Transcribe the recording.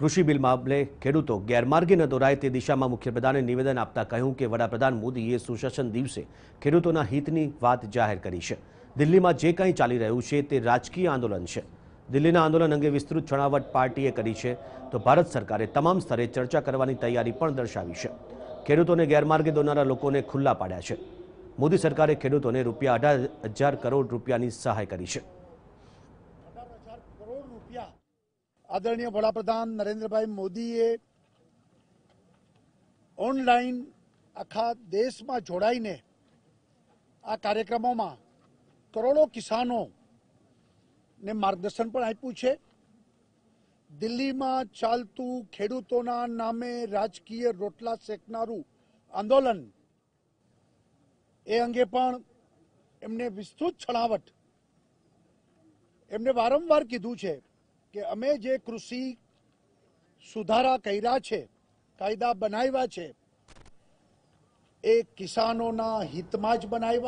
કૃષિ બિલ મામલે ખેડૂતો ગેરમાર્ગે ન દોરાય તે દિશામાં મુખ્યપ્રધાને નિવેદન આપતા કહ્યું કે વડાપ્રધાન મોદીએ સુશાસન દિવસે ખેડૂતોના હિતની વાત જાહેર કરી છે દિલ્હીમાં જે કંઈ ચાલી રહ્યું છે તે રાજકીય આંદોલન છે દિલ્હીના આંદોલન અંગે વિસ્તૃત છણાવટ પાર્ટીએ કરી છે તો ભારત સરકારે તમામ સ્તરે ચર્ચા કરવાની તૈયારી પણ દર્શાવી છે ખેડૂતોને ગેરમાર્ગે દોરનારા લોકોને ખુલ્લા પાડ્યા છે મોદી સરકારે ખેડૂતોને રૂપિયા અઢાર હજાર કરોડ રૂપિયાની સહાય કરી છે આદરણીય વડાપ્રધાન નરેન્દ્રભાઈ મોદીએ ઓનલાઈન આખા દેશમાં જોડાઈને આ કાર્યક્રમોમાં કરોડો કિસાનોને માર્ગદર્શન પણ આપ્યું છે દિલ્હીમાં ચાલતું ખેડૂતોના નામે રાજકીય રોટલા શેકનારું આંદોલન એ અંગે પણ એમને વિસ્તૃત છણાવટ એમને વારંવાર કીધું છે કે અમે જે કૃષિ સુધારા કર્યા છે કાયદા બનાવ્યા છે એ કિસાનોના હિતમાં જ બનાવ્યા